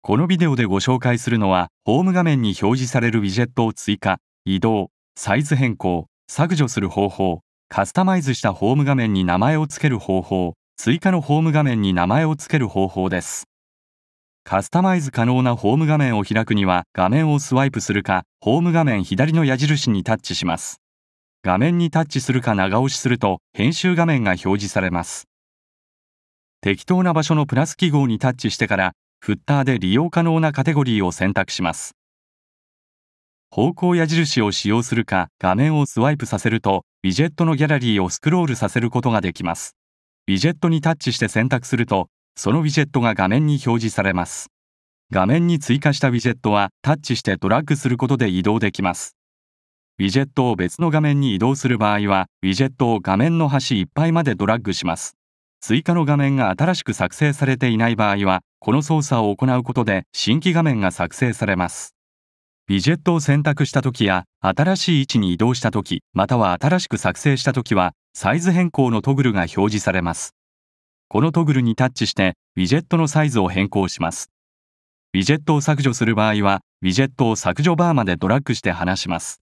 このビデオでご紹介するのは、ホーム画面に表示されるウィジェットを追加、移動、サイズ変更、削除する方法、カスタマイズしたホーム画面に名前を付ける方法、追加のホーム画面に名前を付ける方法です。カスタマイズ可能なホーム画面を開くには、画面をスワイプするか、ホーム画面左の矢印にタッチします。画面にタッチするか長押しすると、編集画面が表示されます。適当な場所のプラス記号にタッチしてからフッターで利用可能なカテゴリーを選択します。方向矢印を使用するか画面をスワイプさせるとウィジェットのギャラリーをスクロールさせることができます。ウィジェットにタッチして選択するとそのウィジェットが画面に表示されます。画面に追加したウィジェットはタッチしてドラッグすることで移動できます。ウィジェットを別の画面に移動する場合は、ウィジェットを画面の端いっぱいまでドラッグします。追加の画面が新しく作成されていない場合は、この操作を行うことで新規画面が作成されます。ビジェットを選択した時や、新しい位置に移動した時、または新しく作成した時は、サイズ変更のトグルが表示されます。このトグルにタッチして、ウィジェットのサイズを変更します。ウィジェットを削除する場合は、ウィジェットを削除バーまでドラッグして離します。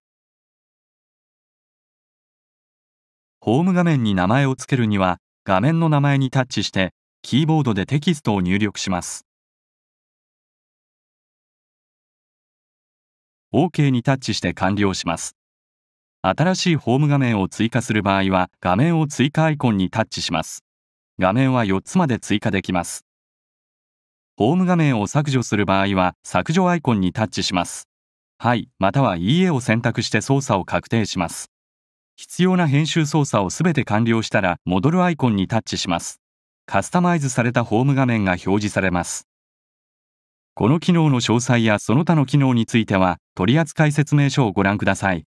ホーム画面に名前を付けるには、画面の名前にタッチして、キーボードでテキストを入力します OK にタッチして完了します新しいホーム画面を追加する場合は画面を追加アイコンにタッチします画面は4つまで追加できますホーム画面を削除する場合は削除アイコンにタッチしますはいまたは「いいえ」を選択して操作を確定します必要な編集操作をすべて完了したら戻るアイコンにタッチしますカスタマイズされたホーム画面が表示されます。この機能の詳細やその他の機能については取扱説明書をご覧ください。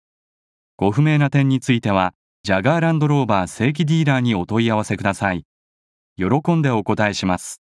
ご不明な点については、ジャガーランドローバー正規ディーラーにお問い合わせください。喜んでお答えします。